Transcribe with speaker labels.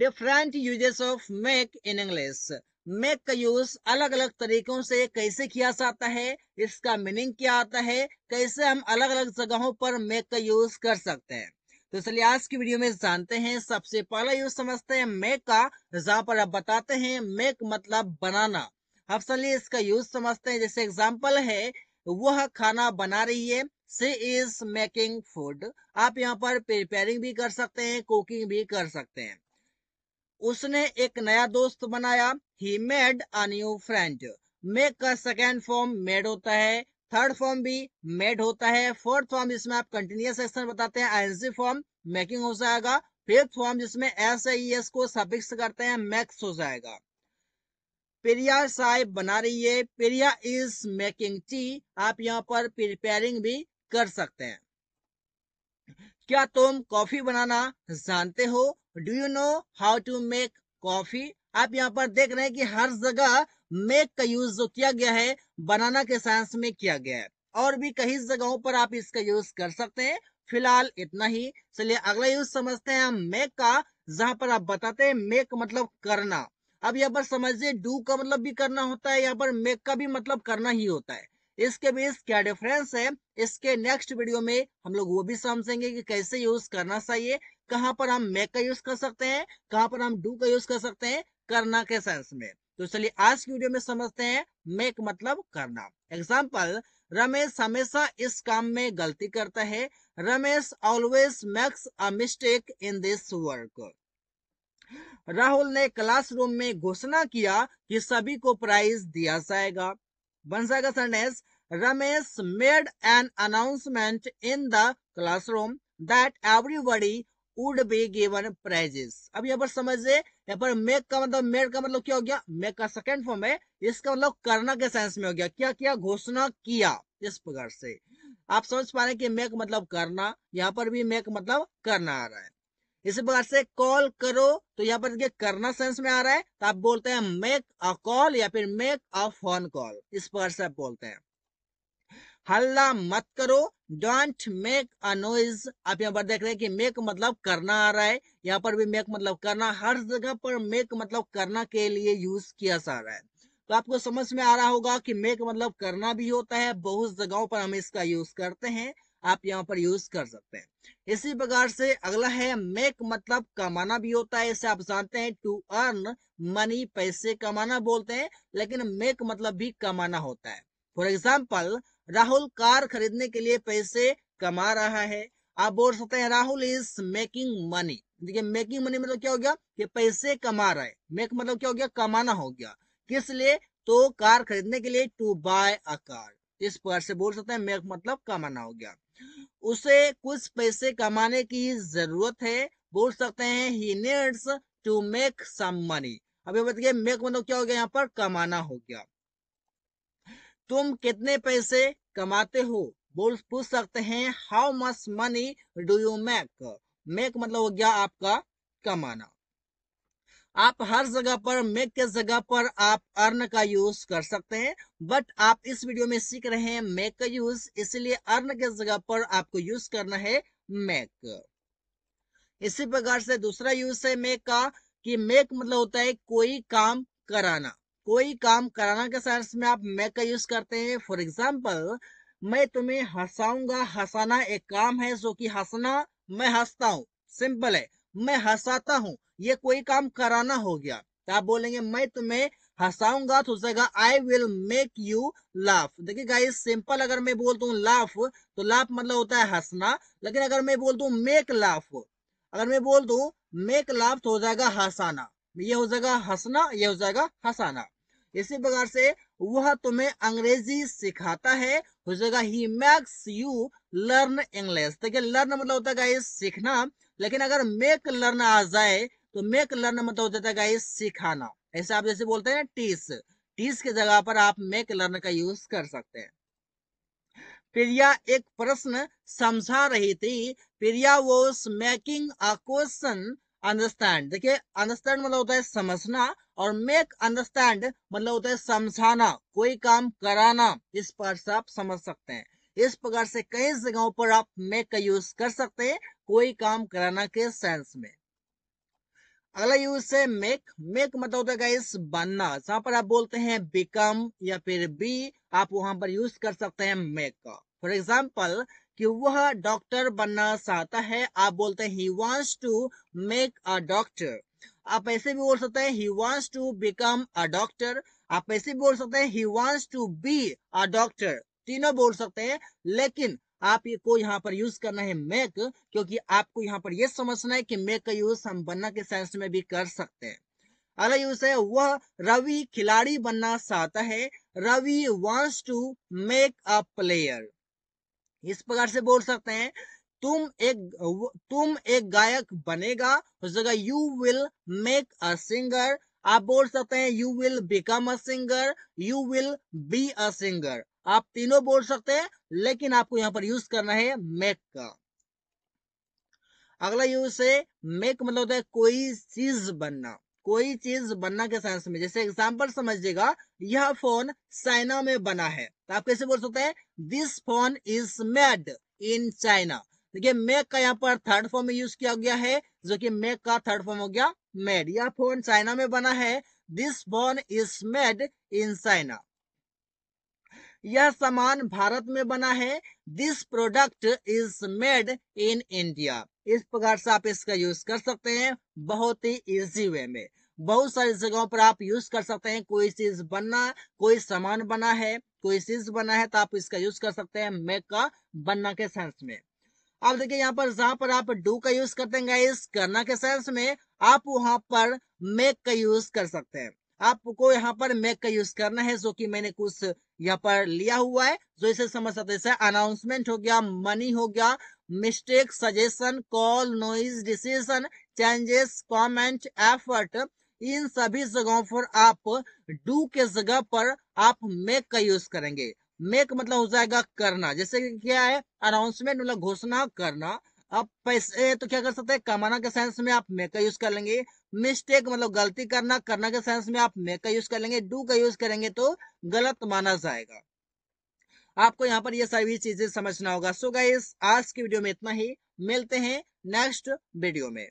Speaker 1: different uses of make in English make का use अलग अलग तरीकों से कैसे किया जाता है इसका मीनिंग क्या आता है कैसे हम अलग अलग जगहों पर मेक का यूज कर सकते हैं तो चलिए आज की वीडियो में जानते हैं सबसे पहला यूज समझते हैं मेक का जहां पर आप बताते हैं मेक मतलब बनाना अब चलिए इसका यूज समझते हैं जैसे एग्जाम्पल है वह खाना बना रही है सी इज मेकिंग फूड आप यहाँ पर प्रिपेयरिंग भी कर सकते हैं कुकिंग भी कर सकते हैं उसने एक नया दोस्त बनाया ही made a new friend make का सेकेंड फॉर्म मेड होता है थर्ड फॉर्म भी मेड होता है फोर्थ फॉर्म जिसमें आप कंटिन्यूस एक्शन बताते हैं आईएनसी फॉर्म मेकिंग हो जाएगा फिफ्थ फॉर्म जिसमें एस आई एस को सफिक्स करते हैं मैक्स हो जाएगा प्रिया साहब बना रही है प्रिया इज मेकिंग टी आप यहाँ पर प्रिपेयरिंग भी कर सकते हैं क्या तुम कॉफी बनाना जानते हो do you know how to make coffee आप यहाँ पर देख रहे हैं कि हर जगह मेक का यूज जो किया गया है बनाना के साइंस में किया गया है और भी कई जगहों पर आप इसका यूज कर सकते हैं फिलहाल इतना ही चलिए अगला यूज समझते हैं हम मेक का जहां पर आप बताते हैं मेक मतलब करना अब यहाँ पर समझिए डू का मतलब भी करना होता है यहाँ पर मेक का भी मतलब करना ही होता है इसके बीच क्या डिफरेंस है इसके नेक्स्ट वीडियो में हम लोग वो भी समझेंगे कि कैसे यूज करना चाहिए कहां पर हम मेक का यूज कर सकते हैं कहां पर हम डू का यूज कर सकते हैं करना के सेंस में तो चलिए आज की वीडियो में समझते हैं मेक मतलब करना एग्जाम्पल रमेश हमेशा इस काम में गलती करता है Ramesh always makes a mistake in this work Rahul ने क्लासरूम में घोषणा किया कि सभी को प्राइज दिया जाएगा बन जाएगा sentence Ramesh made an announcement in the classroom that everybody would be given prizes अब यहाँ पर समझिए यहाँ पर मेक का मतलब मेड का मतलब क्या हो गया मेक का सेकेंड फॉर्म है इसका मतलब करना के सेंस में हो गया क्या किया घोषणा किया इस प्रकार से आप समझ पा रहे हैं कि मेक मतलब करना यहाँ पर भी मेक मतलब करना आ रहा है इसी प्रकार से कॉल करो तो यहाँ पर करना सेंस में आ रहा है तो आप बोलते हैं मेक अ कॉल या फिर मेक अ फोन कॉल इस प्रकार से आप बोलते हैं हल्ला मत करो डोंट मेक अ नॉइज आप यहाँ पर देख रहे हैं कि मेक मतलब करना आ रहा है यहाँ पर भी मेक मतलब करना हर जगह पर मेक मतलब करना के लिए यूज किया जा रहा है तो आपको समझ में आ रहा होगा कि मेक मतलब करना भी होता है बहुत जगहों पर हम इसका यूज करते हैं आप यहाँ पर यूज कर सकते हैं इसी प्रकार से अगला है मेक मतलब कमाना भी होता है इसे आप जानते हैं टू अर्न मनी पैसे कमाना बोलते हैं लेकिन मेक मतलब भी कमाना होता है फॉर एग्जाम्पल राहुल कार खरीदने के लिए पैसे कमा रहा है आप बोल सकते हैं राहुल इज मेकिंग मनी देखिए मेकिंग मनी मतलब क्या हो गया कि पैसे कमा रहा है मेक मतलब क्या हो गया कमाना हो गया किस लिए तो कार खरीदने के लिए टू बाय अ कार इस पर से बोल सकते हैं मेक मतलब कमाना हो गया उसे कुछ पैसे कमाने की जरूरत है बोल सकते हैं he needs to make some money अभी बताइए मेक मतलब क्या हो गया यहाँ पर कमाना हो गया तुम कितने पैसे कमाते हो बोल पूछ सकते हैं how much money do you make make मतलब हो गया आपका कमाना आप हर जगह पर मेक के जगह पर आप अर्न का यूज कर सकते हैं बट आप इस वीडियो में सीख रहे हैं मेक का यूज इसलिए अर्न के जगह पर आपको यूज करना है मेक इसी प्रकार से दूसरा यूज है मेक का कि मेक मतलब होता है कोई काम कराना कोई काम कराना के सेंस में आप मैं का यूज करते हैं फॉर एग्जाम्पल मैं तुम्हें हंसाऊंगा हंसाना एक काम है जो कि हंसना मैं हंसता हूँ सिंपल है मैं हंसाता हूँ ये कोई काम कराना हो गया तो आप बोलेंगे मैं तुम्हें हंसाऊंगा तो जगह I will make you laugh देखिए गाइस सिंपल अगर मैं बोलता हूँ लाफ तो लाफ मतलब होता है हंसना लेकिन अगर मैं बोलता हूँ मेक लाफ अगर मैं बोल दू मेक लाफ तो हो जाएगा हंसाना ये हो जाएगा हंसना ये हो जाएगा हंसाना इसी प्रकार से वह तुम्हें अंग्रेजी सिखाता है हो जाएगा he makes you learn English देखिए लर्न मतलब होता है गाइस सीखना लेकिन अगर मेक लर्न आ जाए तो मेक लर्न मतलब होता है गाइस सिखाना ऐसे आप जैसे बोलते हैं टीस टीस के जगह पर आप मेक लर्न का यूज कर सकते हैं प्रिया एक प्रश्न समझा रही थी Priya was making a question understand देखिए अंडरस्टैंड मतलब होता है समझना और मेक अंडरस्टैंड मतलब होता है समझाना कोई काम कराना इस पर से आप समझ सकते हैं इस प्रकार से कई जगहों पर आप मेक का यूज कर सकते हैं कोई काम कराना के सेंस में अगला यूज है मेक मेक मतलब होता है गाइस बनना जहां पर आप बोलते हैं बिकम या फिर बी आप वहां पर यूज कर सकते हैं मेक का फॉर एग्जाम्पल कि वह डॉक्टर बनना चाहता है आप बोलते हैं he wants to make a doctor आप ऐसे भी बोल सकते हैं he wants to become a doctor आप ऐसे भी बोल सकते हैं he wants to be a doctor तीनों बोल सकते हैं लेकिन आप ये को यहाँ पर यूज करना है मेक क्योंकि आपको यहाँ पर यह समझना है कि मेक का यूज हम बनना के सेंस में भी कर सकते हैं अगला यूज है वह रवि खिलाड़ी बनना चाहता है Ravi wants to make a player इस प्रकार से बोल सकते हैं तुम एक तुम एक गायक बनेगा उस जगह you will make a singer आप बोल सकते हैं you will become a singer you will be a singer आप तीनों बोल सकते हैं लेकिन आपको यहां पर यूज करना है मेक का अगला यूज है मेक मतलब होता है कोई चीज बनना कोई चीज बनना के सेंस में जैसे एग्जाम्पल समझिएगा यह फोन चाइना में बना है तो आप कैसे बोल सकते हैं this phone is made in China देखिए मेक का यहाँ पर थर्ड फॉर्म में यूज किया गया है जो कि मेक का थर्ड फॉर्म हो गया मेड यह फोन चाइना में बना है this phone is made in China यह सामान भारत में बना है this product is made in India इस प्रकार से आप इसका यूज कर सकते हैं बहुत ही इजी वे में बहुत सारी जगहों पर आप यूज कर सकते हैं कोई चीज बनना कोई सामान बना है कोई चीज बना है तो आप इसका यूज कर सकते हैं मेक का बनना के सेंस में अब देखिए यहाँ पर जहां पर आप डू का यूज करते हैं गाइस करना के सेंस में आप वहां पर मेक का यूज कर सकते हैं आपको यहाँ पर मेक का यूज करना है जो कि मैंने कुछ यहाँ पर लिया हुआ है जो इसे समझ सकते हैं अनाउंसमेंट हो गया मनी हो गया mistake suggestion call noise decision changes comment effort इन सभी जगहों पर आप डू के जगह पर आप मेक का यूज करेंगे मेक मतलब हो जाएगा करना जैसे कि क्या है अनाउंसमेंट मतलब घोषणा करना अब पैसे तो क्या कर सकते हैं कमाना के सेंस में आप मेक का यूज कर लेंगे मिस्टेक मतलब गलती करना करना के सेंस में आप मेक का यूज कर लेंगे डू का यूज करेंगे तो गलत माना जाएगा आपको यहाँ पर ये सभी चीजें समझना होगा सो गाइस आज की वीडियो में इतना ही मिलते हैं नेक्स्ट वीडियो में